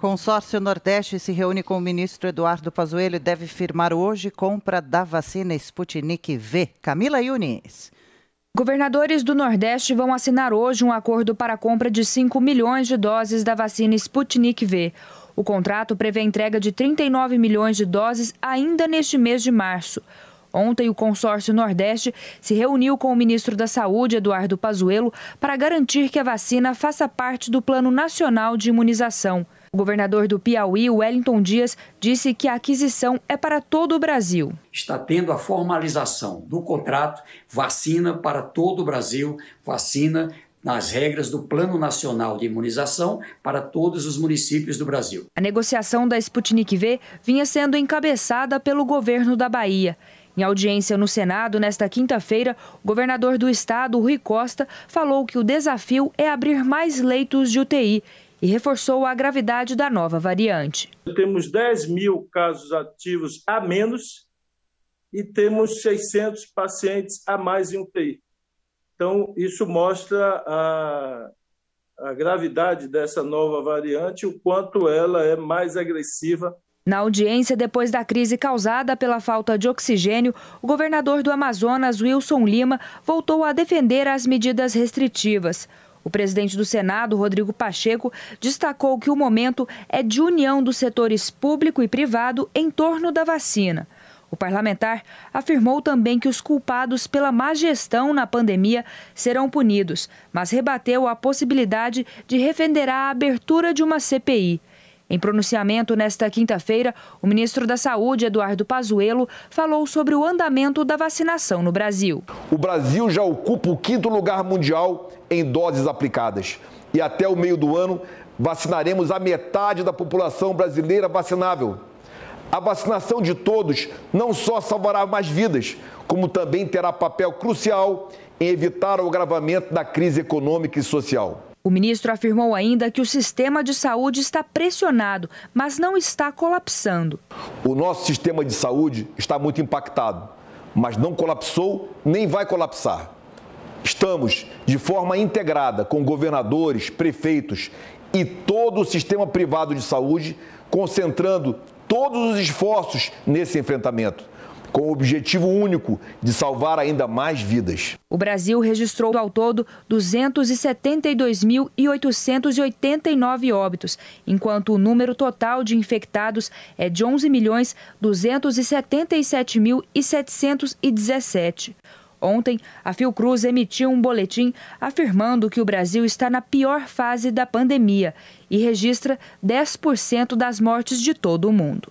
Consórcio Nordeste se reúne com o ministro Eduardo Pazuello e deve firmar hoje compra da vacina Sputnik V. Camila Yunis. Governadores do Nordeste vão assinar hoje um acordo para a compra de 5 milhões de doses da vacina Sputnik V. O contrato prevê a entrega de 39 milhões de doses ainda neste mês de março. Ontem, o consórcio Nordeste se reuniu com o ministro da Saúde, Eduardo Pazuello, para garantir que a vacina faça parte do Plano Nacional de Imunização. O governador do Piauí, Wellington Dias, disse que a aquisição é para todo o Brasil. Está tendo a formalização do contrato vacina para todo o Brasil, vacina nas regras do Plano Nacional de Imunização para todos os municípios do Brasil. A negociação da Sputnik V vinha sendo encabeçada pelo governo da Bahia. Em audiência no Senado, nesta quinta-feira, o governador do estado, Rui Costa, falou que o desafio é abrir mais leitos de UTI e reforçou a gravidade da nova variante. Temos 10 mil casos ativos a menos e temos 600 pacientes a mais em UTI. Então, isso mostra a, a gravidade dessa nova variante, o quanto ela é mais agressiva na audiência, depois da crise causada pela falta de oxigênio, o governador do Amazonas, Wilson Lima, voltou a defender as medidas restritivas. O presidente do Senado, Rodrigo Pacheco, destacou que o momento é de união dos setores público e privado em torno da vacina. O parlamentar afirmou também que os culpados pela má gestão na pandemia serão punidos, mas rebateu a possibilidade de refender a abertura de uma CPI. Em pronunciamento nesta quinta-feira, o ministro da Saúde, Eduardo Pazuello, falou sobre o andamento da vacinação no Brasil. O Brasil já ocupa o quinto lugar mundial em doses aplicadas. E até o meio do ano, vacinaremos a metade da população brasileira vacinável. A vacinação de todos não só salvará mais vidas, como também terá papel crucial em evitar o agravamento da crise econômica e social. O ministro afirmou ainda que o sistema de saúde está pressionado, mas não está colapsando. O nosso sistema de saúde está muito impactado, mas não colapsou nem vai colapsar. Estamos, de forma integrada com governadores, prefeitos e todo o sistema privado de saúde, concentrando todos os esforços nesse enfrentamento com o objetivo único de salvar ainda mais vidas. O Brasil registrou ao todo 272.889 óbitos, enquanto o número total de infectados é de 11.277.717. Ontem, a Fiocruz emitiu um boletim afirmando que o Brasil está na pior fase da pandemia e registra 10% das mortes de todo o mundo.